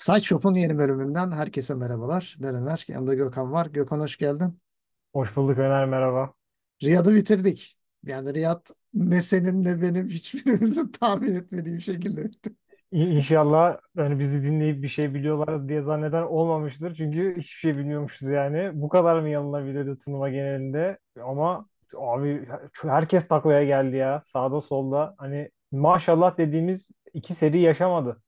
Side Shop'un yeni bölümünden herkese merhabalar. Ben Ömer, yanımda Gökhan var. Gökhan hoş geldin. Hoş bulduk Ömer, merhaba. Riyad'ı bitirdik. Yani Riyad ne senin ne benim hiçbirimizin tahmin etmediği bir şekilde bitti. İnşallah yani bizi dinleyip bir şey biliyorlar diye zanneden olmamıştır. Çünkü hiçbir şey bilmiyormuşuz yani. Bu kadar mı yanılabilirdi turnuva genelinde? Ama abi herkes taklaya geldi ya. Sağda solda. Hani maşallah dediğimiz iki seri yaşamadı.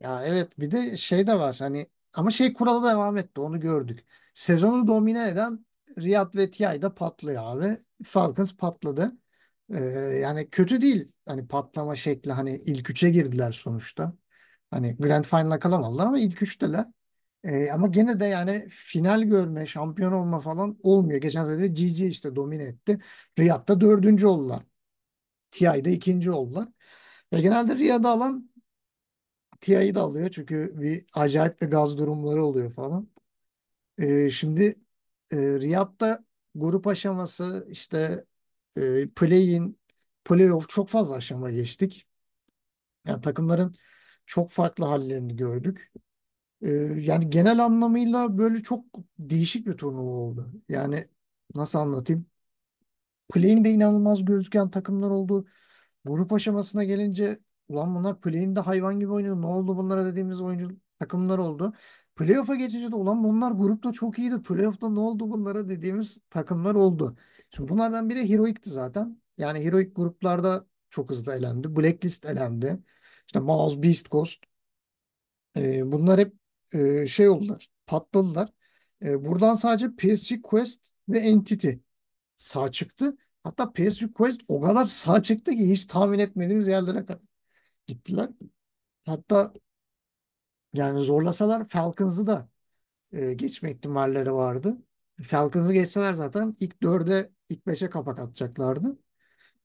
Ya evet bir de şey de var hani ama şey kuralı devam etti onu gördük. Sezonu domine eden Riyad ve Tiay da patlıyor abi. Falcons patladı. Ee, yani kötü değil hani patlama şekli hani ilk üçe girdiler sonuçta. Hani Grand Final'a kalamadılar ama ilk üçteler. Ee, ama gene de yani final görme, şampiyon olma falan olmuyor. Geçen sene de GG işte domine etti. Riyad'da dördüncü oldular. TI'de ikinci oldular. Ve genelde Riyad'a alan TIA'yı da alıyor çünkü bir acayip bir gaz durumları oluyor falan. E, şimdi e, Riyad'da grup aşaması işte e, play-in, playoff çok fazla aşama geçtik. Yani takımların çok farklı hallerini gördük. E, yani genel anlamıyla böyle çok değişik bir turnuva oldu. Yani nasıl anlatayım? Play'in de inanılmaz gözüken takımlar oldu. Grup aşamasına gelince ulan bunlar play'inde hayvan gibi oynuyor. Ne oldu bunlara dediğimiz oyuncu takımlar oldu. Playoff'a geçince de ulan bunlar grupta çok iyiydi. Playoff'ta ne oldu bunlara dediğimiz takımlar oldu. Şimdi bunlardan biri Heroic'ti zaten. Yani Heroic gruplarda çok hızlı elendi. Blacklist elendi. İşte Mouse, Beast Coast. E, ee, bunlar hep e, şey oldular. Patladılar. E, buradan sadece PSG Quest ve Entity sağ çıktı. Hatta PSG Quest o kadar sağ çıktı ki hiç tahmin etmediğimiz yerlere kadar gittiler. Hatta yani zorlasalar Falcons'ı da e, geçme ihtimalleri vardı. Falcons'ı geçseler zaten ilk dörde, ilk beşe kapak atacaklardı.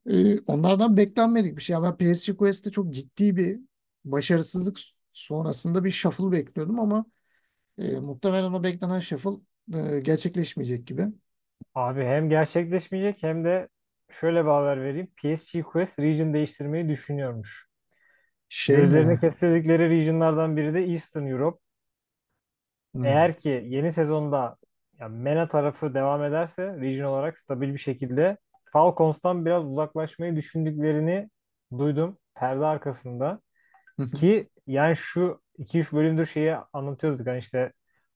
E, onlardan beklenmedik bir şey. Yani ben PSG Quest'te çok ciddi bir başarısızlık sonrasında bir shuffle bekliyordum ama e, muhtemelen o beklenen shuffle e, gerçekleşmeyecek gibi. Abi hem gerçekleşmeyecek hem de şöyle bir haber vereyim. PSG Quest region değiştirmeyi düşünüyormuş. Şey Gözlerini mi? kestirdikleri regionlardan biri de Eastern Europe. Hmm. Eğer ki yeni sezonda ya MENA tarafı devam ederse region olarak stabil bir şekilde Falcons'tan biraz uzaklaşmayı düşündüklerini duydum perde arkasında ki yani şu 2-3 bölümdür şeyi anlatıyorduk hani işte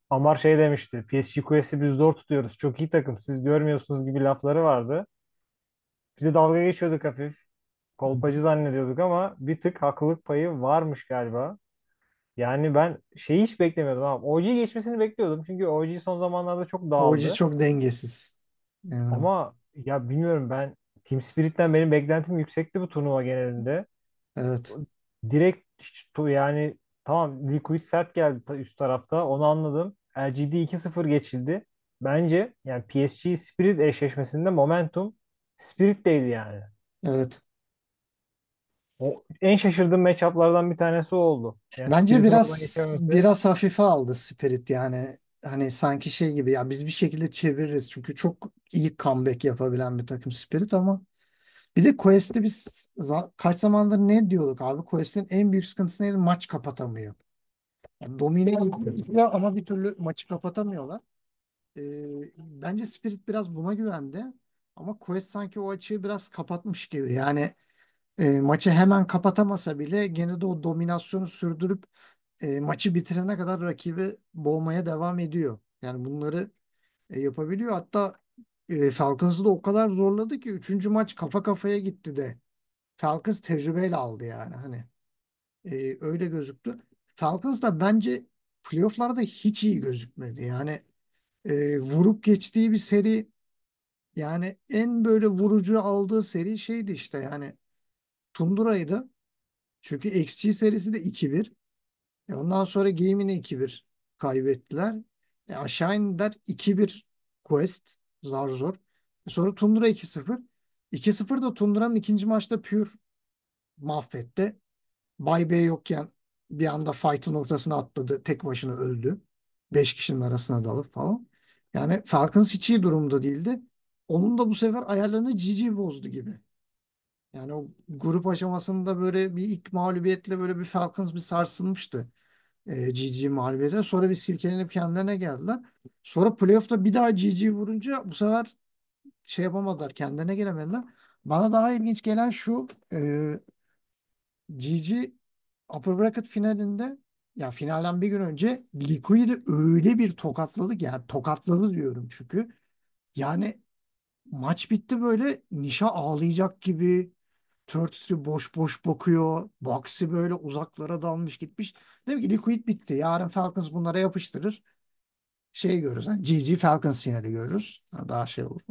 Amar şey demişti PSG kulesi biz zor tutuyoruz çok iyi takım siz görmüyorsunuz gibi lafları vardı. Biz de dalga geçiyorduk hafif kolpacı zannediyorduk ama bir tık haklılık payı varmış galiba. Yani ben şeyi hiç beklemiyordum abi. OG geçmesini bekliyordum. Çünkü OG son zamanlarda çok dağıldı. OG çok dengesiz. Yani. Ama ya bilmiyorum ben Team Spirit'ten benim beklentim yüksekti bu turnuva genelinde. Evet. Direkt hiç- yani tamam Liquid sert geldi üst tarafta onu anladım. LGD 2-0 geçildi. Bence yani PSG Spirit eşleşmesinde momentum Spirit'teydi yani. Evet. O en şaşırdığım matchup'lardan bir tanesi oldu. Yani Bence Spirit'in biraz geçememesi. biraz hafife aldı Spirit yani. Hani sanki şey gibi ya biz bir şekilde çeviririz. Çünkü çok iyi comeback yapabilen bir takım Spirit ama bir de Quest'i biz za- kaç zamandır ne diyorduk abi? Quest'in en büyük sıkıntısı neydi? Maç kapatamıyor. Yani domine ediyor ama bir türlü maçı kapatamıyorlar. Ee, bence Spirit biraz buna güvendi. Ama Quest sanki o açığı biraz kapatmış gibi. Yani maçı hemen kapatamasa bile gene de o dominasyonu sürdürüp e, maçı bitirene kadar rakibi boğmaya devam ediyor. Yani bunları e, yapabiliyor. Hatta e, Falcons'ı da o kadar zorladı ki 3. maç kafa kafaya gitti de Falcons tecrübeyle aldı yani hani. E, öyle gözüktü. Falcons da bence playofflarda hiç iyi gözükmedi. Yani e, vurup geçtiği bir seri yani en böyle vurucu aldığı seri şeydi işte yani Tunduraydı çünkü XG serisi de 2-1. E ondan sonra Game'ini 2-1 kaybettiler. E aşağı indiler 2-1 Quest zar zor. E sonra Tundura 2-0. 2-0 da Tundura'nın ikinci maçta Pure mahvetti. Bay B yokken bir anda fight'ın ortasına atladı. Tek başına öldü. 5 kişinin arasına dalıp falan. Yani Falcons hiç iyi durumda değildi. Onun da bu sefer ayarlarını Cici bozdu gibi. Yani o grup aşamasında böyle bir ilk mağlubiyetle böyle bir Falcons bir sarsılmıştı. E, GG mağlubiyetine. Sonra bir silkelenip kendilerine geldiler. Sonra playoff'ta bir daha GG vurunca bu sefer şey yapamadılar. Kendilerine gelemediler. Bana daha ilginç gelen şu e, GG Upper Bracket finalinde ya finalden bir gün önce Liquid'i öyle bir tokatladı ki yani tokatladı diyorum çünkü. Yani maç bitti böyle Nişa ağlayacak gibi Turtüsü boş boş bakıyor. Box'i böyle uzaklara dalmış gitmiş. Demek ki Liquid bitti. Yarın Falcons bunlara yapıştırır. Şey görürüz. Hani GG Falcons finali görürüz. Daha şey olur.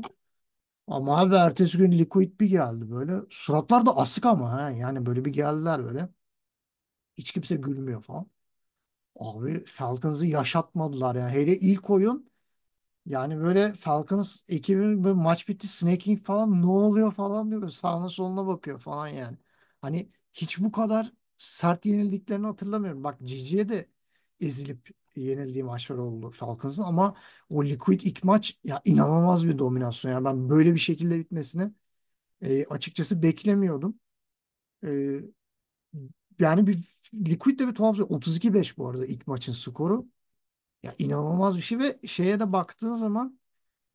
Ama abi ertesi gün Liquid bir geldi böyle. Suratlar da asık ama ha. Yani böyle bir geldiler böyle. Hiç kimse gülmüyor falan. Abi Falcons'ı yaşatmadılar yani. Hele ilk oyun yani böyle Falcons ekibin böyle maç bitti snaking falan ne oluyor falan diyor. Sağına soluna bakıyor falan yani. Hani hiç bu kadar sert yenildiklerini hatırlamıyorum. Bak Cici'ye de ezilip yenildiği maçlar oldu Falcons'ın ama o Liquid ilk maç ya inanılmaz bir dominasyon. Yani ben böyle bir şekilde bitmesini e, açıkçası beklemiyordum. E, yani bir Liquid de bir tuhaf. 32-5 bu arada ilk maçın skoru. Ya inanılmaz bir şey ve şeye de baktığın zaman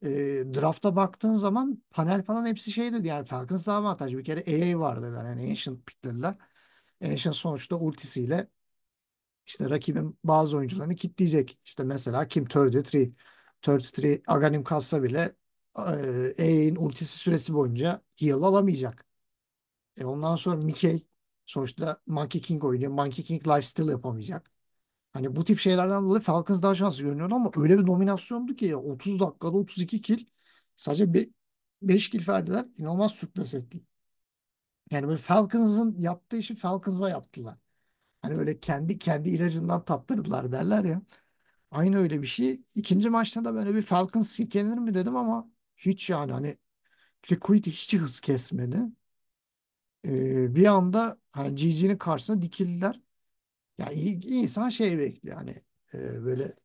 e, drafta baktığın zaman panel falan hepsi şeydi yani Falcons daha avantajlı. Bir kere AA e var dediler. Yani Ancient picklediler. Ancient sonuçta ultisiyle işte rakibin bazı oyuncularını kitleyecek. İşte mesela Kim 33. 33 Aganim kalsa bile e, e AA'in ultisi süresi boyunca heal alamayacak. E ondan sonra Mickey sonuçta Monkey King oynuyor. Monkey King lifesteal yapamayacak. Hani bu tip şeylerden dolayı Falcons daha şanslı görünüyordu ama öyle bir dominasyondu ki 30 dakikada 32 kill sadece be, 5 kill verdiler. İnanılmaz sürpriz etti. Yani böyle Falcons'ın yaptığı işi Falcons'a yaptılar. Hani öyle kendi kendi ilacından tattırdılar derler ya. Aynı öyle bir şey. İkinci maçta da böyle bir Falcons silkelenir mi dedim ama hiç yani hani Liquid hiç hız kesmedi. Ee, bir anda hani GG'nin karşısına dikildiler. Yani insan şey bekliyor hani e, böyle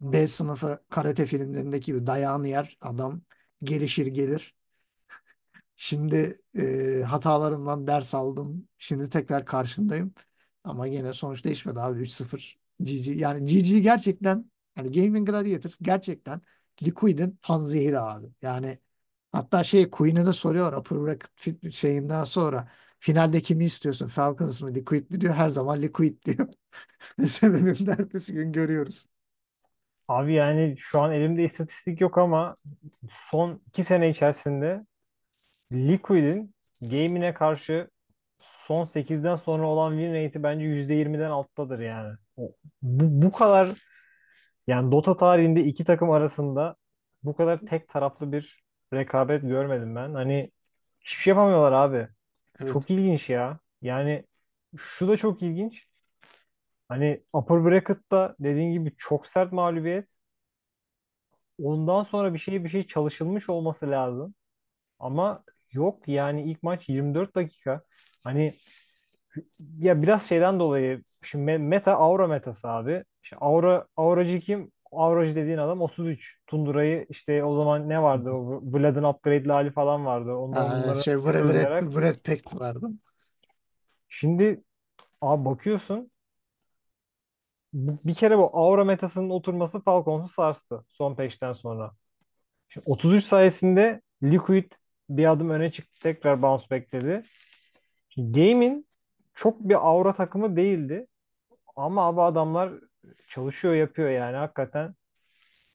B sınıfı karate filmlerindeki gibi dayağını yer adam gelişir gelir. Şimdi e, hatalarımdan ders aldım. Şimdi tekrar karşındayım. Ama yine sonuç değişmedi abi 3-0. GG yani GG gerçekten yani Gaming Gladiator gerçekten Liquid'in panzehiri abi. Yani hatta şey Queen'e de soruyor upper bracket şeyinden sonra finalde kimi istiyorsun? Falcons mı Liquid mi diyor. Her zaman Liquid diyor. Ve sebebini de ertesi gün görüyoruz. Abi yani şu an elimde istatistik yok ama son iki sene içerisinde Liquid'in game'ine karşı son 8'den sonra olan win rate'i bence %20'den alttadır yani. Bu, bu kadar yani Dota tarihinde iki takım arasında bu kadar tek taraflı bir rekabet görmedim ben. Hani hiçbir şey yapamıyorlar abi. Evet. Çok ilginç ya. Yani şu da çok ilginç. Hani upper bracket'ta dediğin gibi çok sert mağlubiyet. Ondan sonra bir şey bir şey çalışılmış olması lazım. Ama yok yani ilk maç 24 dakika. Hani ya biraz şeyden dolayı şimdi meta aura metası abi. İşte aura auracı kim? Avroj dediğin adam 33. Tundura'yı işte o zaman ne vardı? O Vlad'ın upgrade'li hali falan vardı. Ondan Ha, bunlara şey Vre Vre özleyerek. Vre vardı. Şimdi abi bakıyorsun bir kere bu aura metasının oturması Falcons'u sarstı son peşten sonra. Şimdi 33 sayesinde Liquid bir adım öne çıktı. Tekrar bounce bekledi. Şimdi Game'in çok bir aura takımı değildi. Ama abi adamlar çalışıyor yapıyor yani hakikaten.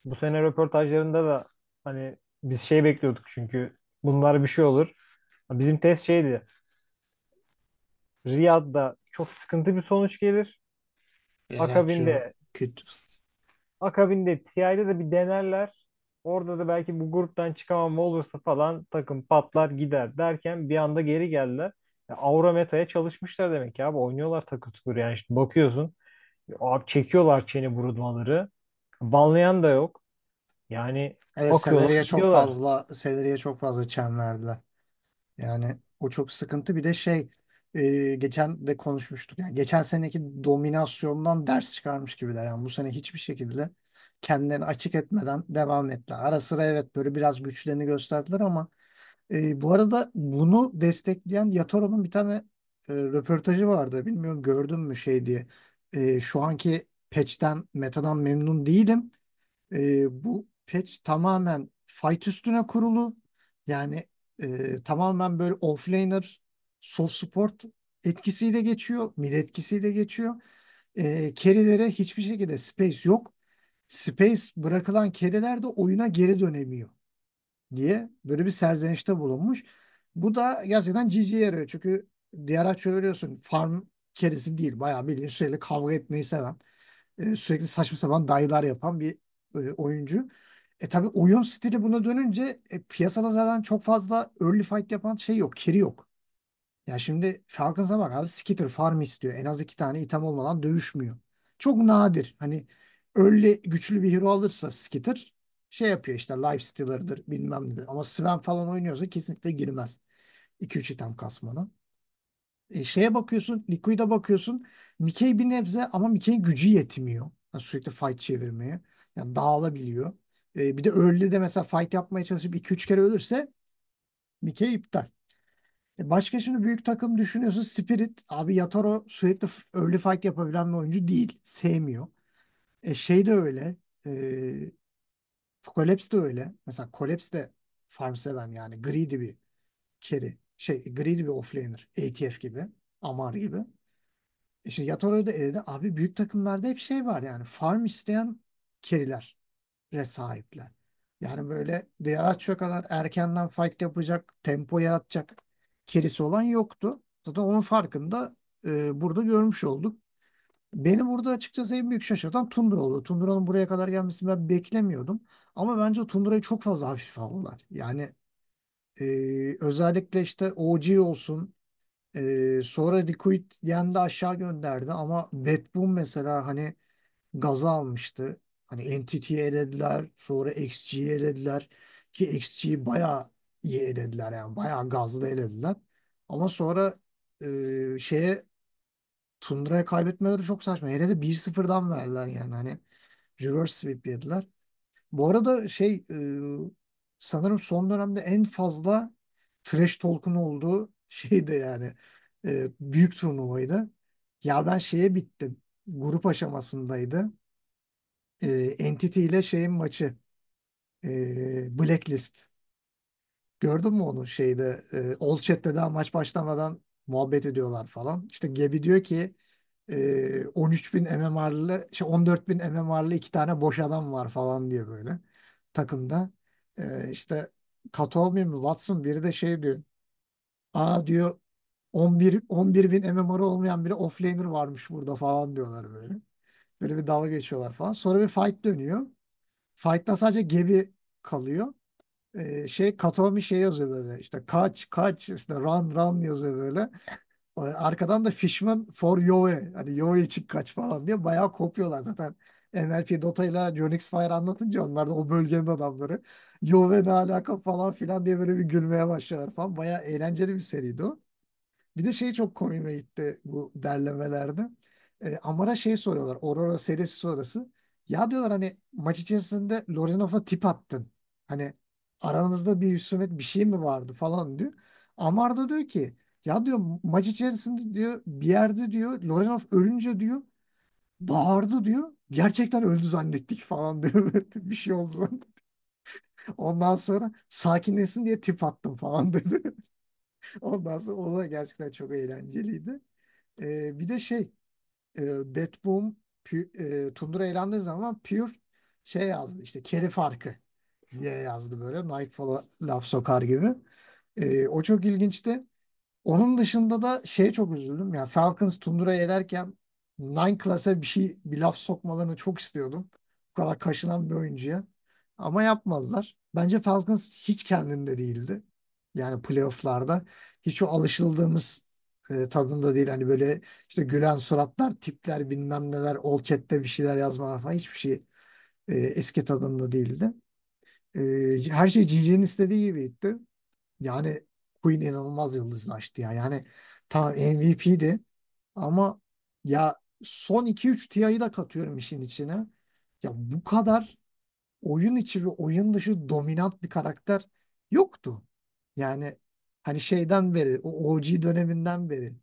Bu sene röportajlarında da hani biz şey bekliyorduk çünkü bunlar bir şey olur. Bizim test şeydi. Riyad'da çok sıkıntı bir sonuç gelir. Reaksiyon Akabinde kötü. Akabinde TI'de de bir denerler. Orada da belki bu gruptan çıkamam olursa falan takım patlar gider derken bir anda geri geldiler. Yani Avra Meta'ya çalışmışlar demek ya abi. Oynuyorlar takır tukur yani. Şimdi bakıyorsun Abi çekiyorlar çene vurulmaları. Banlayan da yok. Yani Evet bakıyorlar, senaryoya çok çekiyorlar. fazla senaryoya çok fazla çem verdiler. Yani o çok sıkıntı. Bir de şey e, geçen de konuşmuştuk. Yani geçen seneki dominasyondan ders çıkarmış gibiler. Yani bu sene hiçbir şekilde kendilerini açık etmeden devam ettiler. Ara sıra evet böyle biraz güçlerini gösterdiler ama e, bu arada bunu destekleyen Yatoro'nun bir tane e, röportajı vardı. Bilmiyorum gördün mü şey diye e, şu anki patch'ten, metadan memnun değilim. E, bu patch tamamen fight üstüne kurulu. Yani e, tamamen böyle offlaner, soft support etkisiyle geçiyor. Mid etkisiyle geçiyor. E, carry'lere hiçbir şekilde space yok. Space bırakılan carry'ler de oyuna geri dönemiyor diye böyle bir serzenişte bulunmuş. Bu da gerçekten GG'ye yarıyor. Çünkü diğer açı biliyorsun farm kerisi değil. Bayağı bildiğin sürekli kavga etmeyi seven, e, sürekli saçma sapan dayılar yapan bir e, oyuncu. E tabi oyun stili buna dönünce e, piyasada zaten çok fazla early fight yapan şey yok. Carry yok. Ya şimdi Falcons'a bak abi Skitter farm istiyor. En az iki tane item olmadan dövüşmüyor. Çok nadir. Hani öyle güçlü bir hero alırsa Skitter şey yapıyor işte life stealer'dır bilmem nedir. Ama Sven falan oynuyorsa kesinlikle girmez. 2-3 item kasmadan. E, şeye bakıyorsun, Liquid'e bakıyorsun. Mikey bir nebze ama Mickey'in gücü yetmiyor. Yani sürekli fight çevirmeye. Yani dağılabiliyor. E, bir de öldü de mesela fight yapmaya çalışıp 2-3 kere ölürse Mikey iptal. E, başka şimdi büyük takım düşünüyorsun. Spirit abi Yatoro sürekli early fight yapabilen bir oyuncu değil. Sevmiyor. E, şey de öyle. E, Collapse de öyle. Mesela Collapse de farm seven yani greedy bir carry şey gri bir offlaner. ATF gibi. Amar gibi. E şimdi Yatoro'da elinde abi büyük takımlarda hep şey var yani farm isteyen kerilere sahipler. Yani böyle diğer açıyor kadar erkenden fight yapacak, tempo yaratacak kerisi olan yoktu. Zaten onun farkında e, burada görmüş olduk. Beni burada açıkçası en büyük şaşırtan Tundra oldu. Tundra'nın buraya kadar gelmesini ben beklemiyordum. Ama bence Tundra'yı çok fazla hafif aldılar. Yani özellikle işte OG olsun e, sonra Liquid yendi aşağı gönderdi ama Batboom mesela hani gaz almıştı. Hani Entity'yi elediler sonra XG'yi elediler ki XG'yi bayağı iyi elediler yani bayağı gazlı elediler. Ama sonra e, şeye Tundra'ya kaybetmeleri çok saçma. Hele de 1-0'dan verdiler yani hani reverse sweep yediler. Bu arada şey e, sanırım son dönemde en fazla trash talk'un olduğu şeydi yani e, büyük turnuvaydı. Ya ben şeye bittim. Grup aşamasındaydı. E, Entity ile şeyin maçı. E, Blacklist. Gördün mü onu şeyde? E, All Chat'te daha maç başlamadan muhabbet ediyorlar falan. İşte Gebi diyor ki e, 13 bin MMR'lı, şey 14 bin MMR'lı iki tane boş adam var falan diye böyle takımda e, işte Katomi mi Watson biri de şey diyor. Aa diyor 11 11 bin MMR olmayan bile offlaner varmış burada falan diyorlar böyle. Böyle bir dalga geçiyorlar falan. Sonra bir fight dönüyor. Fight'ta sadece Gebi kalıyor. Ee, şey Katomi şey yazıyor böyle işte kaç kaç işte run run yazıyor böyle. Ee, arkadan da Fishman for Yoe. Hani Yoe için kaç falan diye bayağı kopuyorlar zaten. NLP Dota ile Jonix Fire anlatınca onlar da o bölgenin adamları. Yo ve ne alaka falan filan diye böyle bir gülmeye başlıyorlar falan. Baya eğlenceli bir seriydi o. Bir de şey çok komiğime gitti bu derlemelerde. E, Amar'a şey soruyorlar. Aurora serisi sonrası. Ya diyorlar hani maç içerisinde Lorinov'a tip attın. Hani aranızda bir husumet bir şey mi vardı falan diyor. Amar da diyor ki ya diyor maç içerisinde diyor bir yerde diyor Lorenov ölünce diyor bağırdı diyor. Gerçekten öldü zannettik falan diyor. bir şey oldu zannettik. Ondan sonra sakinlesin diye tip attım falan dedi. Ondan sonra o da gerçekten çok eğlenceliydi. Ee, bir de şey e, Bad Tundra eğlendiği zaman Pure şey yazdı işte keri farkı diye yazdı böyle Nightfall'a laf sokar gibi. Ee, o çok ilginçti. Onun dışında da şeye çok üzüldüm. Yani Falcons Tundura'yı elerken Nine Class'a bir şey bir laf sokmalarını çok istiyordum. Bu kadar kaşınan bir oyuncuya. Ama yapmadılar. Bence Falcons hiç kendinde değildi. Yani playofflarda hiç o alışıldığımız e, tadında değil. Hani böyle işte gülen suratlar, tipler bilmem neler, all chat'te bir şeyler yazmalar falan hiçbir şey e, eski tadında değildi. E, her şey Cici'nin istediği gibi gitti. Yani Queen inanılmaz yıldızlaştı ya. Yani tamam MVP'di ama ya son 2-3 TI'yi da katıyorum işin içine. Ya bu kadar oyun içi ve oyun dışı dominant bir karakter yoktu. Yani hani şeyden beri, o OG döneminden beri.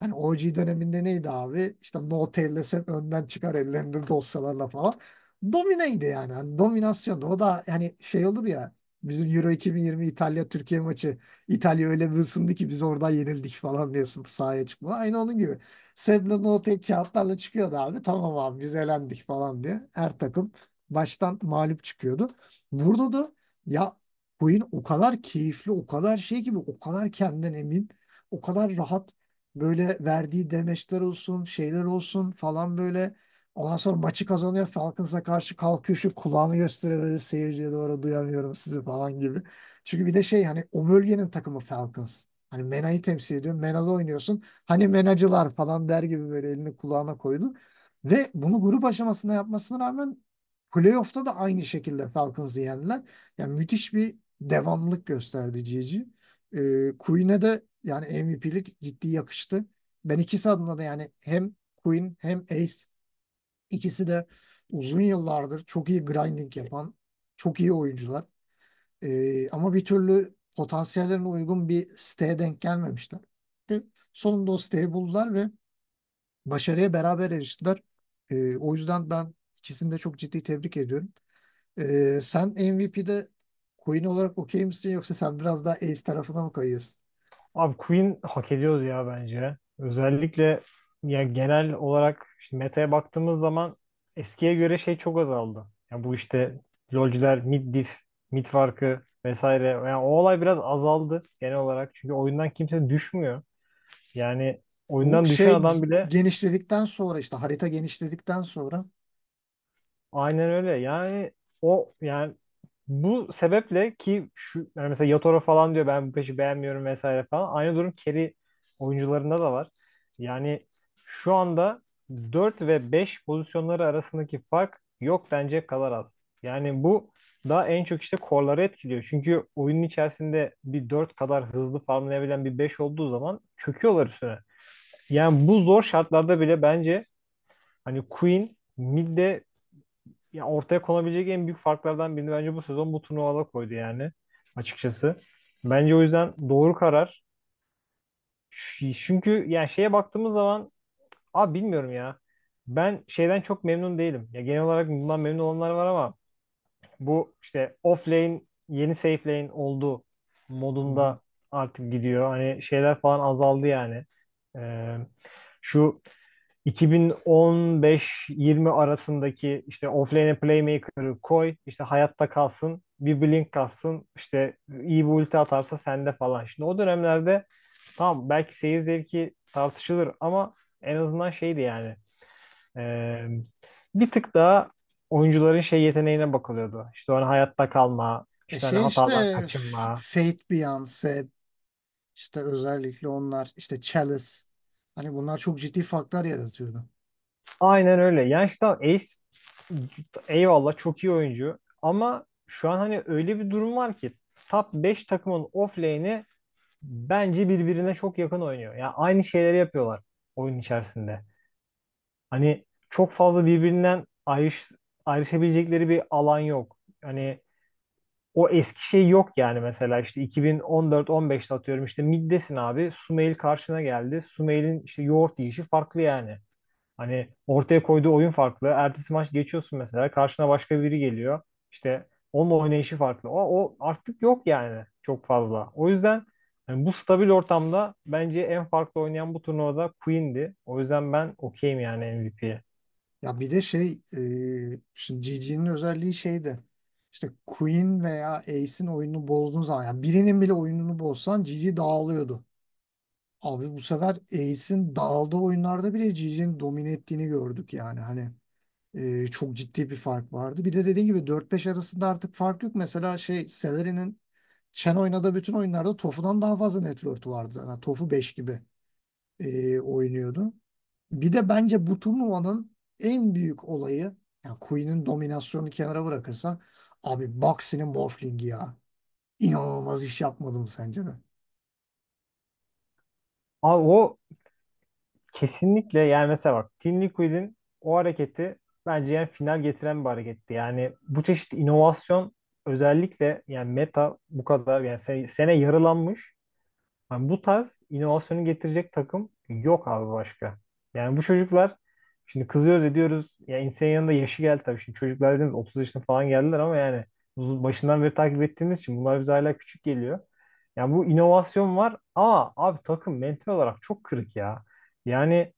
Hani OG döneminde neydi abi? İşte no taillesem önden çıkar ellerinde dosyalarla falan. Domineydi yani. Hani dominasyondu. O da hani şey olur ya Bizim Euro 2020 İtalya-Türkiye maçı. İtalya öyle bir ısındı ki biz oradan yenildik falan diyorsun sahaya çıkma. Aynı onun gibi. Sebna Notek kağıtlarla çıkıyordu abi. Tamam abi biz elendik falan diye. Her takım baştan mağlup çıkıyordu. Burada da ya oyun o kadar keyifli, o kadar şey gibi, o kadar kendinden emin, o kadar rahat böyle verdiği demeçler olsun, şeyler olsun falan böyle Ondan sonra maçı kazanıyor. Falcons'a karşı kalkıyor şu kulağını gösteriyor böyle seyirciye doğru duyamıyorum sizi falan gibi. Çünkü bir de şey hani o bölgenin takımı Falcons. Hani Mena'yı temsil ediyor. Mena'da oynuyorsun. Hani Menacılar falan der gibi böyle elini kulağına koydu. Ve bunu grup aşamasında yapmasına rağmen playoff'ta da aynı şekilde Falcons'ı yendiler. Yani müthiş bir devamlılık gösterdi Cici. Ee, Queen'e de yani MVP'lik ciddi yakıştı. Ben ikisi adına da yani hem Queen hem Ace İkisi de uzun yıllardır çok iyi grinding yapan, çok iyi oyuncular. Ee, ama bir türlü potansiyellerine uygun bir siteye denk gelmemişler. Ve sonunda o siteyi buldular ve başarıya beraber eriştiler. Ee, o yüzden ben ikisini de çok ciddi tebrik ediyorum. Ee, sen MVP'de Queen olarak okey misin yoksa sen biraz daha Ace tarafına mı kayıyorsun? Abi Queen hak ediyordu ya bence. Özellikle ya genel olarak işte meta'ya baktığımız zaman eskiye göre şey çok azaldı. Yani bu işte LoL'cüler mid diff, mid farkı vesaire. Yani o olay biraz azaldı genel olarak. Çünkü oyundan kimse düşmüyor. Yani oyundan Bu düşen şey adam bile genişledikten sonra işte harita genişledikten sonra aynen öyle. Yani o yani bu sebeple ki şu yani mesela Yatoro falan diyor ben bu peşi beğenmiyorum vesaire falan. Aynı durum keri oyuncularında da var. Yani şu anda 4 ve 5 pozisyonları arasındaki fark yok bence kadar az. Yani bu daha en çok işte korları etkiliyor. Çünkü oyunun içerisinde bir 4 kadar hızlı farmlayabilen bir 5 olduğu zaman çöküyorlar üstüne. Yani bu zor şartlarda bile bence hani Queen midde ya ortaya konabilecek en büyük farklardan birini bence bu sezon bu turnuvada koydu yani açıkçası. Bence o yüzden doğru karar. Çünkü yani şeye baktığımız zaman Abi bilmiyorum ya. Ben şeyden çok memnun değilim. Ya genel olarak bundan memnun olanlar var ama bu işte offlane yeni safe lane oldu modunda artık gidiyor. Hani şeyler falan azaldı yani. Ee, şu 2015-20 arasındaki işte offlane'e playmaker'ı koy, işte hayatta kalsın, bir blink kalsın, işte iyi bir ulti atarsa sende falan. Şimdi o dönemlerde tamam belki seyir zevki tartışılır ama en azından şeydi yani e, bir tık daha oyuncuların şey yeteneğine bakılıyordu. İşte hani hayatta kalma, e işte E hani hatadan işte kaçınma. Fate Beyoncé işte özellikle onlar işte Chalice hani bunlar çok ciddi farklar yaratıyordu. Aynen öyle. Yani işte Ace eyvallah çok iyi oyuncu ama şu an hani öyle bir durum var ki top 5 takımın offlane'i bence birbirine çok yakın oynuyor. Yani aynı şeyleri yapıyorlar oyun içerisinde. Hani çok fazla birbirinden ayrış, ayrışabilecekleri bir alan yok. Hani o eski şey yok yani mesela işte 2014-15'te atıyorum işte Middesin abi Sumail karşına geldi. Sumail'in işte yoğurt yiyişi farklı yani. Hani ortaya koyduğu oyun farklı. Ertesi maç geçiyorsun mesela karşına başka biri geliyor. İşte onun oynayışı farklı. O, o artık yok yani çok fazla. O yüzden yani bu stabil ortamda bence en farklı oynayan bu turnuvada Queen'di. O yüzden ben okeyim yani MVP'ye. Ya bir de şey e, şimdi GG'nin özelliği şeydi. İşte Queen veya Ace'in oyununu bozduğun zaman yani birinin bile oyununu bozsan GG dağılıyordu. Abi bu sefer Ace'in dağıldığı oyunlarda bile GG'nin domine ettiğini gördük yani hani e, çok ciddi bir fark vardı. Bir de dediğin gibi 4-5 arasında artık fark yok. Mesela şey Celeri'nin Chen oynadığı bütün oyunlarda Tofu'dan daha fazla network vardı zaten. Tofu 5 gibi e, oynuyordu. Bir de bence bu turnuvanın en büyük olayı yani Queen'in dominasyonunu kenara bırakırsan, abi Boxy'nin Morphling ya. İnanılmaz iş yapmadım sence de. Abi o kesinlikle yani mesela bak Tin Liquid'in o hareketi bence yani final getiren bir hareketti. Yani bu çeşit inovasyon özellikle yani Meta bu kadar yani sene, sene yarılanmış. Yani bu tarz inovasyonu getirecek takım yok abi başka. Yani bu çocuklar şimdi kızıyoruz ediyoruz. Ya yani insanın yanında yaşı geldi tabii. Şimdi çocuklar dediğimiz 30 yaşına falan geldiler ama yani başından beri takip ettiğimiz için bunlar bize hala küçük geliyor. Yani bu inovasyon var ama abi takım mental olarak çok kırık ya. Yani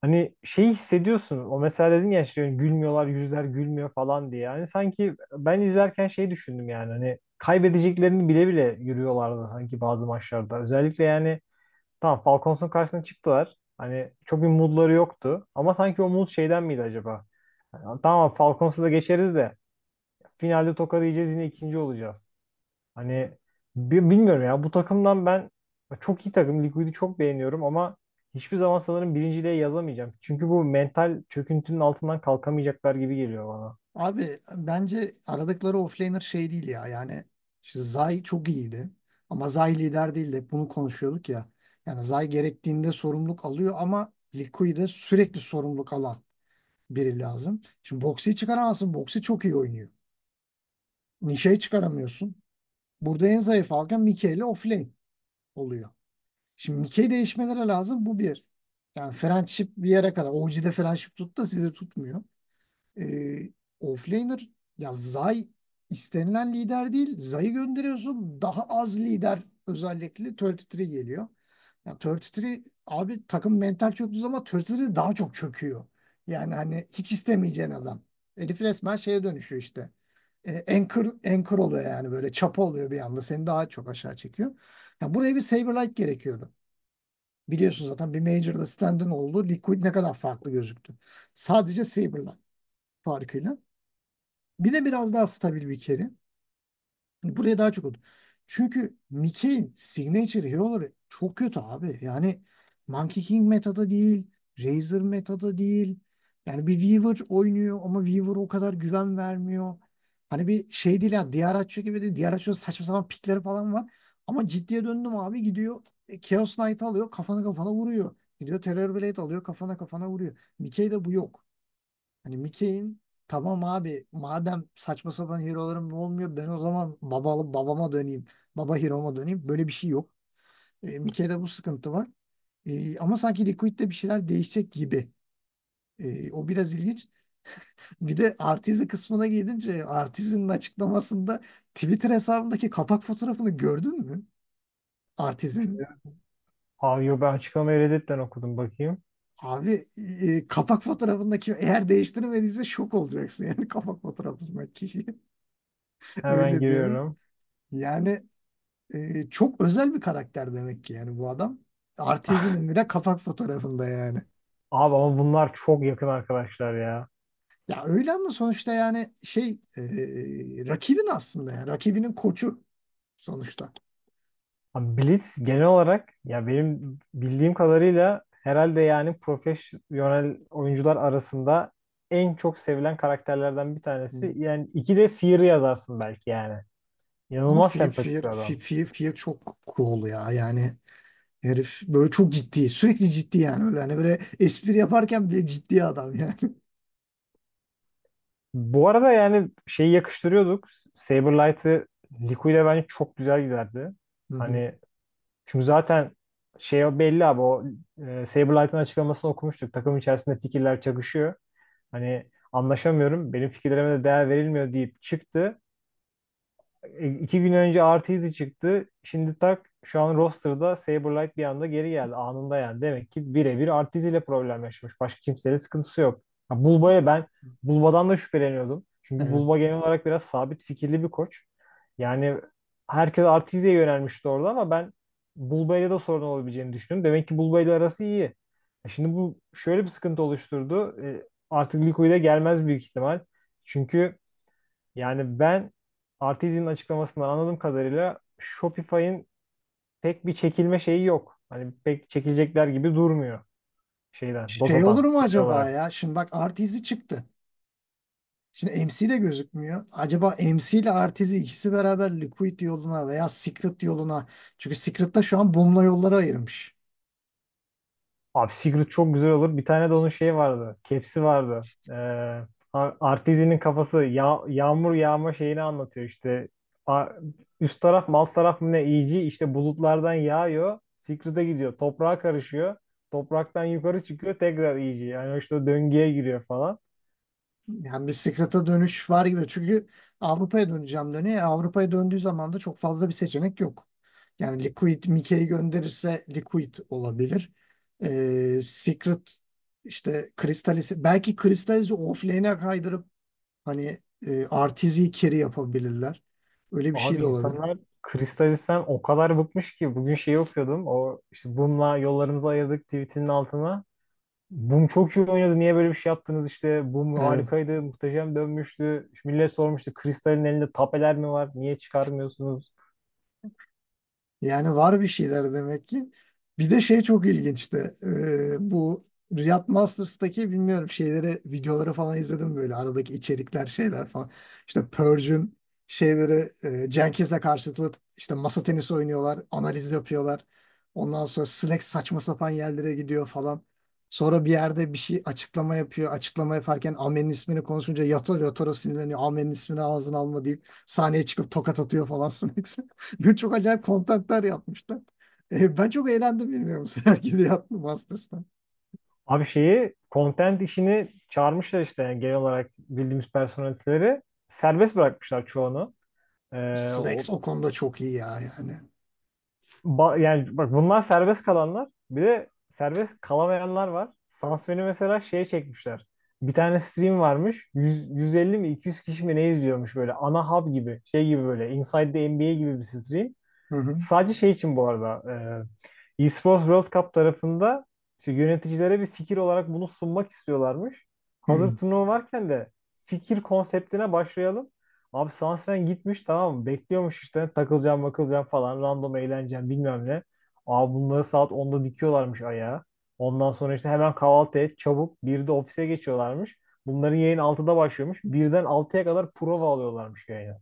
Hani şeyi hissediyorsun. O mesela dedin ya işte gülmüyorlar, yüzler gülmüyor falan diye. Yani sanki ben izlerken şey düşündüm yani hani kaybedeceklerini bile bile yürüyorlardı sanki bazı maçlarda. Özellikle yani tamam Falcons'un karşısına çıktılar. Hani çok bir moodları yoktu. Ama sanki o mood şeyden miydi acaba? Yani tamam Falcons'u da geçeriz de finalde tokadı yiyeceğiz yine ikinci olacağız. Hani bilmiyorum ya bu takımdan ben çok iyi takım. Liquid'i çok beğeniyorum ama hiçbir zaman sanırım birinciliğe yazamayacağım. Çünkü bu mental çöküntünün altından kalkamayacaklar gibi geliyor bana. Abi bence aradıkları offlaner şey değil ya. Yani işte Zay çok iyiydi. Ama Zay lider değil de Bunu konuşuyorduk ya. Yani Zay gerektiğinde sorumluluk alıyor ama Likui'de sürekli sorumluluk alan biri lazım. Şimdi Boxy'yi çıkaramazsın. Boxy çok iyi oynuyor. Nişe'yi çıkaramıyorsun. Burada en zayıf halka Mike ile offlane oluyor. Şimdi Nike'yi değişmeleri lazım. Bu bir. Yani friendship bir yere kadar. OG'de friendship tut da sizi tutmuyor. Ee, offlaner ya Zay istenilen lider değil. Zay'ı gönderiyorsun. Daha az lider özellikle 33 geliyor. Ya 33 abi takım mental çöktüğü ama 33 daha çok çöküyor. Yani hani hiç istemeyeceğin adam. Elif resmen şeye dönüşüyor işte. E, anchor, anchor oluyor yani böyle çapa oluyor bir anda. Seni daha çok aşağı çekiyor. Yani buraya bir Saberlight gerekiyordu. Biliyorsun zaten bir Major'da standın oldu. Liquid ne kadar farklı gözüktü. Sadece Saberlight farkıyla. Bir de biraz daha stabil bir kere hani buraya daha çok oldu. Çünkü Mickey'in signature hero'ları çok kötü abi. Yani Monkey King metada değil. razor metada değil. Yani bir Weaver oynuyor ama Weaver o kadar güven vermiyor. Hani bir şey değil ya. Diğer açıyor gibi değil. Diğer açıyor saçma sapan pikleri falan var. Ama ciddiye döndüm abi gidiyor e, Chaos Knight alıyor kafana kafana vuruyor. Gidiyor Terror Blade alıyor kafana kafana vuruyor. Mickey'de bu yok. Hani Mickey'in tamam abi madem saçma sapan hero'larım olmuyor ben o zaman babalı babama döneyim. Baba hero'ma döneyim. Böyle bir şey yok. E, Mickey'de bu sıkıntı var. E, ama sanki Liquid'de bir şeyler değişecek gibi. E, o biraz ilginç. Bir de Artizi kısmına gelince artizin açıklamasında Twitter hesabındaki kapak fotoğrafını gördün mü? Artizin. Abi yo ben açıklamayı Reddit'ten okudum bakayım. Abi e, kapak fotoğrafındaki eğer değiştirmediyse şok olacaksın yani kapak fotoğrafındaki kişi. Hemen Öyle diyorum. giriyorum. Yani e, çok özel bir karakter demek ki yani bu adam. artizin bile kapak fotoğrafında yani. Abi ama bunlar çok yakın arkadaşlar ya. Ya öyle ama sonuçta yani şey e, rakibin aslında yani rakibinin koçu sonuçta. Blitz genel olarak ya benim bildiğim kadarıyla herhalde yani profesyonel oyuncular arasında en çok sevilen karakterlerden bir tanesi. Hmm. Yani iki de Fear'ı yazarsın belki yani. Ama İnanılmaz Fear, sempatik bir Fear, adam. Fear, Fear çok cool ya yani herif böyle çok ciddi sürekli ciddi yani öyle hani böyle espri yaparken bile ciddi adam yani. Bu arada yani şeyi yakıştırıyorduk. Saberlight'ı Liquid'e bence çok güzel giderdi. hı Hani çünkü zaten şey belli abi o e, Saberlight'ın açıklamasını okumuştuk. Takım içerisinde fikirler çakışıyor. Hani anlaşamıyorum. Benim fikirlerime de değer verilmiyor deyip çıktı. E, iki gün önce Artizi çıktı. Şimdi tak şu an roster'da Saberlight bir anda geri geldi. Anında yani. Demek ki birebir Artizi ile problem yaşamış. Başka kimseyle sıkıntısı yok. Ya Bulba'ya ben Bulba'dan da şüpheleniyordum. Çünkü Evet. Bulba genel olarak biraz sabit fikirli bir koç. Yani herkes Artizi'ye yönelmişti orada ama ben Bulba'yla da sorun olabileceğini düşündüm. Demek ki Bulba'yla arası iyi. Şimdi bu şöyle bir sıkıntı oluşturdu. E, Artık da gelmez büyük ihtimal. Çünkü yani ben Artizi'nin açıklamasından anladığım kadarıyla Shopify'in pek bir çekilme şeyi yok. Hani pek çekilecekler gibi durmuyor şeyden Şey Bogota'dan. olur mu acaba ya? Şimdi bak Artiz'i çıktı. Şimdi MC de gözükmüyor. Acaba MC ile Artiz'i ikisi beraber Liquid yoluna veya Secret yoluna. Çünkü Secret'ta şu an Boom'la yolları ayırmış. Abi Secret çok güzel olur. Bir tane de onun şeyi vardı. Kepsi vardı. Ee, Ar- kafası ya- yağmur yağma şeyini anlatıyor işte. A- üst taraf mal taraf mı ne iyice işte bulutlardan yağıyor. Secret'e gidiyor. Toprağa karışıyor topraktan yukarı çıkıyor tekrar iyice. Yani işte döngüye giriyor falan. Yani bir Secret'a dönüş var gibi. Çünkü Avrupa'ya döneceğim dönüyor. Avrupa'ya döndüğü zaman da çok fazla bir seçenek yok. Yani Liquid Mickey'i gönderirse Liquid olabilir. Ee, Secret işte Kristalize belki Kristalize offlane'e kaydırıp hani e, RTZ'yi carry yapabilirler. Öyle bir şey Abi şey de olabilir. Kristal İslam o kadar bıkmış ki bugün şeyi okuyordum. O işte Boom'la yollarımızı ayırdık tweetinin altına. Boom çok iyi oynadı. Niye böyle bir şey yaptınız işte? Boom evet. harikaydı. Muhteşem dönmüştü. Millet sormuştu. Kristal'in elinde tapeler mi var? Niye çıkarmıyorsunuz? Yani var bir şeyler demek ki. Bir de şey çok ilginçti. Ee, bu Riyad Masters'taki bilmiyorum şeyleri videoları falan izledim böyle aradaki içerikler şeyler falan. İşte Purge'ün şeyleri e, Jenkins'le karşılıklı işte masa tenisi oynuyorlar, analiz yapıyorlar. Ondan sonra Slack saçma sapan yerlere gidiyor falan. Sonra bir yerde bir şey açıklama yapıyor. Açıklama yaparken Amen'in ismini konuşunca Yator Yatora sinirleniyor. Amen'in ismini ağzına alma deyip sahneye çıkıp tokat atıyor falan Snacks'e. Bir çok acayip kontaklar yapmışlar. E, ben çok eğlendim bilmiyorum sergide yaptım Masters'tan. Abi şeyi content işini çağırmışlar işte yani genel olarak bildiğimiz personelleri serbest bırakmışlar çoğunu. Ee, Slex o, o konuda çok iyi ya yani. Ba, yani bak bunlar serbest kalanlar. Bir de serbest kalamayanlar var. Sansfen'i mesela şeye çekmişler. Bir tane stream varmış. 100, 150 mi 200 kişi mi ne izliyormuş böyle. Ana hub gibi. Şey gibi böyle. Inside the NBA gibi bir stream. Hı hı. Sadece şey için bu arada. E, Esports World Cup tarafında işte yöneticilere bir fikir olarak bunu sunmak istiyorlarmış. Hazır turnuva varken de fikir konseptine başlayalım. Abi Sansven gitmiş tamam mı? Bekliyormuş işte takılacağım bakılacağım falan. Random eğleneceğim bilmem ne. Abi bunları saat 10'da dikiyorlarmış ayağa. Ondan sonra işte hemen kahvaltı et çabuk. Bir de ofise geçiyorlarmış. Bunların yayın 6'da başlıyormuş. Birden 6'ya kadar prova alıyorlarmış yayına.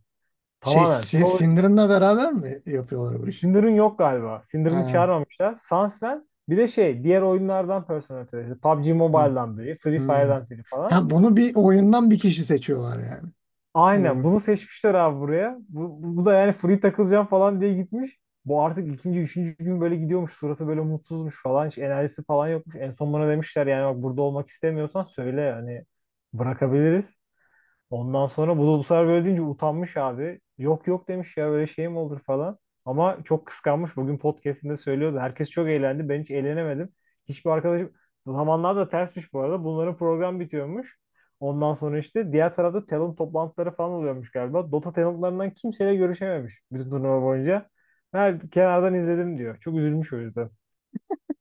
Şey, Tamamen. si- Sindirin'le beraber mi yapıyorlar bu işi? Sindir'in yok galiba. Sindir'ini Ha. çağırmamışlar. Sansven bir de şey diğer oyunlardan personel terörist. PUBG Mobile'dan hmm. biri, Free hmm. Fire'dan biri falan. Ya bunu bir oyundan bir kişi seçiyorlar yani. Aynen hmm. bunu seçmişler abi buraya. Bu, bu da yani free takılacağım falan diye gitmiş. Bu artık ikinci, üçüncü gün böyle gidiyormuş. Suratı böyle mutsuzmuş falan. Hiç enerjisi falan yokmuş. En son bana demişler yani bak burada olmak istemiyorsan söyle hani bırakabiliriz. Ondan sonra bu da bu sefer böyle deyince utanmış abi. Yok yok demiş ya böyle şey mi olur falan. Ama çok kıskanmış. Bugün podcastinde söylüyordu. Herkes çok eğlendi. Ben hiç eğlenemedim. Hiçbir arkadaşım zamanlar da tersmiş bu arada. Bunların program bitiyormuş. Ondan sonra işte diğer tarafta talent toplantıları falan oluyormuş galiba. Dota talentlarından kimseyle görüşememiş bütün turnuva boyunca. Ben kenardan izledim diyor. Çok üzülmüş o yüzden.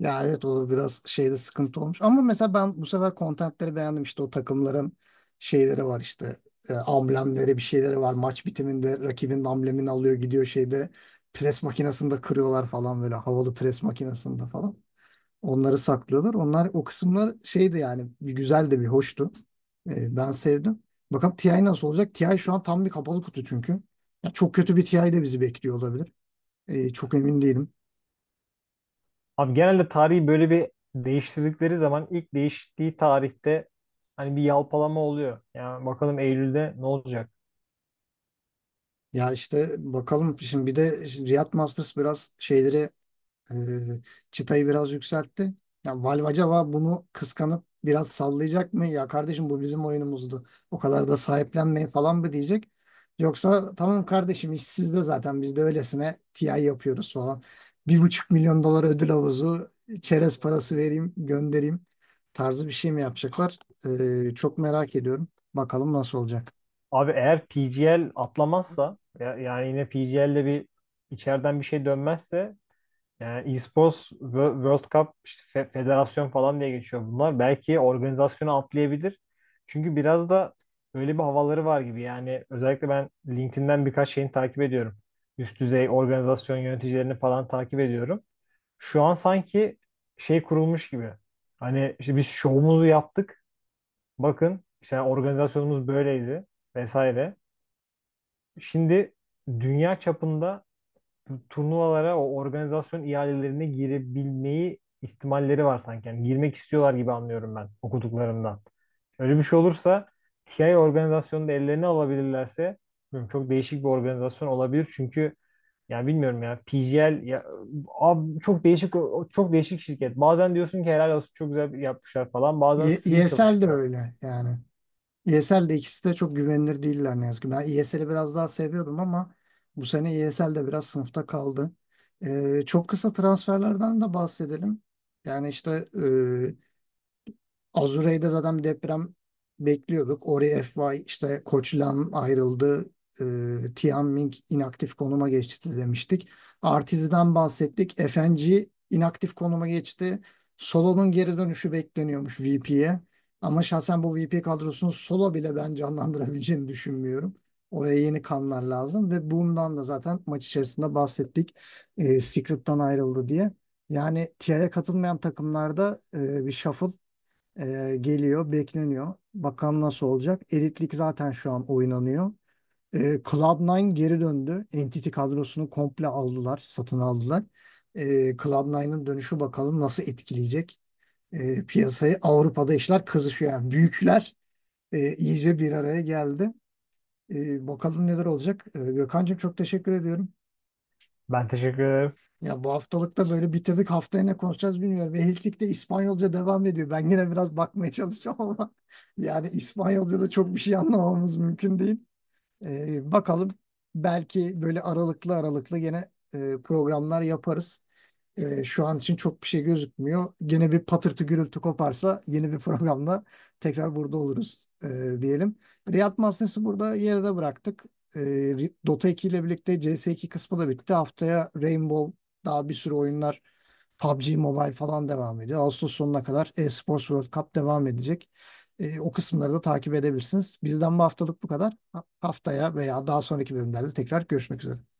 Ya evet o biraz şeyde sıkıntı olmuş. Ama mesela ben bu sefer kontentleri beğendim. İşte o takımların şeyleri var işte e, ee, amblemleri bir şeyleri var. Maç bitiminde rakibin amblemini alıyor gidiyor şeyde pres makinesinde kırıyorlar falan böyle havalı pres makinesinde falan. Onları saklıyorlar. Onlar o kısımlar şeydi yani bir güzel de bir hoştu. E, ben sevdim. Bakalım TI nasıl olacak? TI şu an tam bir kapalı kutu çünkü. Ya çok kötü bir TI de bizi bekliyor olabilir. E, çok emin değilim. Abi genelde tarihi böyle bir değiştirdikleri zaman ilk değiştiği tarihte hani bir yalpalama oluyor. Yani bakalım Eylül'de ne olacak? Ya işte bakalım şimdi bir de şimdi Riyad Masters biraz şeyleri e, çıtayı biraz yükseltti. Ya Valve acaba bunu kıskanıp biraz sallayacak mı? Ya kardeşim bu bizim oyunumuzdu. O kadar da sahiplenmeyin falan mı diyecek? Yoksa tamam kardeşim iş sizde zaten biz de öylesine TI yapıyoruz falan. Bir buçuk milyon dolar ödül havuzu çerez parası vereyim göndereyim tarzı bir şey mi yapacaklar? Ee, çok merak ediyorum. Bakalım nasıl olacak. Abi eğer PGL atlamazsa yani yine PGL ile bir içeriden bir şey dönmezse yani Esports Wo- World Cup işte federasyon falan diye geçiyor bunlar. Belki organizasyonu atlayabilir. Çünkü biraz da öyle bir havaları var gibi. Yani özellikle ben LinkedIn'den birkaç şeyini takip ediyorum. Üst düzey organizasyon yöneticilerini falan takip ediyorum. Şu an sanki şey kurulmuş gibi. Hani işte biz şovumuzu yaptık. Bakın işte organizasyonumuz böyleydi vesaire. Şimdi dünya çapında turnuvalara o organizasyon ihalelerine girebilmeyi ihtimalleri var sanki. Yani girmek istiyorlar gibi anlıyorum ben okuduklarımdan. Öyle bir şey olursa TI organizasyonu da ellerine alabilirlerse çok değişik bir organizasyon olabilir. Çünkü yani bilmiyorum ya. PGL ya, abi çok değişik çok değişik şirket. Bazen diyorsun ki helal olsun çok güzel yapmışlar falan. Bazen sıkıntı ESL de öyle yani. ESL de ikisi de çok güvenilir değiller ne yazık ki. Ben ESL'i biraz daha seviyordum ama bu sene ESL de biraz sınıfta kaldı. Ee, çok kısa transferlerden de bahsedelim. Yani işte e, Azure'de zaten deprem bekliyorduk. Ori FY işte Koçlan ayrıldı e, Tianming inaktif konuma geçti demiştik. Artizi'den bahsettik. FNG inaktif konuma geçti. Solo'nun geri dönüşü bekleniyormuş VP'ye. Ama şahsen bu VP kadrosunu solo bile ben canlandırabileceğini düşünmüyorum. Oraya yeni kanlar lazım ve Boom'dan da zaten maç içerisinde bahsettik. E, Secret'tan ayrıldı diye. Yani TIA'ya katılmayan takımlarda e, bir shuffle e, geliyor, bekleniyor. Bakalım nasıl olacak. Elitlik zaten şu an oynanıyor. E, ee, Cloud9 geri döndü. Entity kadrosunu komple aldılar, satın aldılar. E, ee, Cloud9'ın dönüşü bakalım nasıl etkileyecek e, piyasayı. Avrupa'da işler kızışıyor. Yani büyükler e, iyice bir araya geldi. E, bakalım neler olacak. E, Gökhan'cığım çok teşekkür ediyorum. Ben teşekkür ederim. Ya bu haftalıkta böyle bitirdik. Haftaya ne konuşacağız bilmiyorum. Ehiltik'te İspanyolca devam ediyor. Ben yine biraz bakmaya çalışacağım ama yani İspanyolca'da çok bir şey anlamamız mümkün değil. E, bakalım belki böyle aralıklı aralıklı gene e, programlar yaparız. E, şu an için çok bir şey gözükmüyor. Gene bir patırtı gürültü koparsa yeni bir programla tekrar burada oluruz e, diyelim. Riyad Masnes'i burada yerde bıraktık. E, Dota 2 ile birlikte CS2 kısmı da bitti. Haftaya Rainbow daha bir sürü oyunlar PUBG Mobile falan devam ediyor. Ağustos sonuna kadar Esports World Cup devam edecek e, o kısımları da takip edebilirsiniz. Bizden bu haftalık bu kadar. Haftaya veya daha sonraki bölümlerde tekrar görüşmek üzere.